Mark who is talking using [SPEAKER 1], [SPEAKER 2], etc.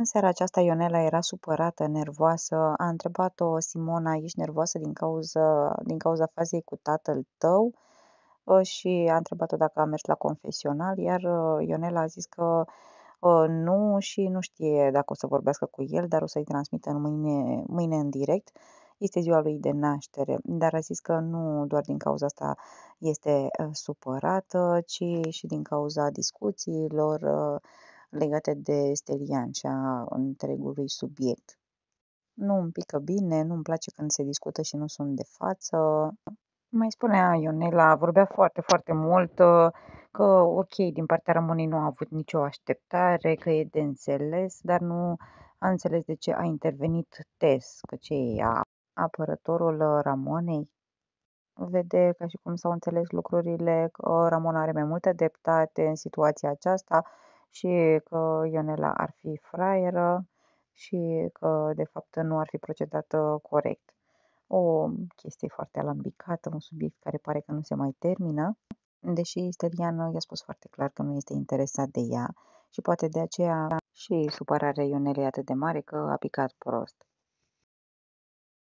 [SPEAKER 1] În seara aceasta Ionela era supărată, nervoasă, a întrebat-o Simona, ești nervoasă din cauza, din cauza fazei cu tatăl tău? Uh, și a întrebat-o dacă a mers la confesional, iar uh, Ionela a zis că uh, nu și nu știe dacă o să vorbească cu el, dar o să-i transmită în mâine, mâine în direct. Este ziua lui de naștere, dar a zis că nu doar din cauza asta este supărată, ci și din cauza discuțiilor, legate de Stelian și a întregului subiect. Nu îmi pică bine, nu-mi place când se discută și nu sunt de față. Mai spunea Ionela, vorbea foarte, foarte mult că, ok, din partea Ramonei nu a avut nicio așteptare, că e de înțeles, dar nu a înțeles de ce a intervenit Tes, că ce e ea, apărătorul Ramonei. Vede ca și cum s-au înțeles lucrurile, că Ramona are mai multă dreptate în situația aceasta, și că Ionela ar fi fraieră și că, de fapt, nu ar fi procedat corect. O chestie foarte alambicată, un subiect care pare că nu se mai termină, deși Stelian i-a spus foarte clar că nu este interesat de ea și poate de aceea și supărarea Ionelei atât de mare că a picat prost.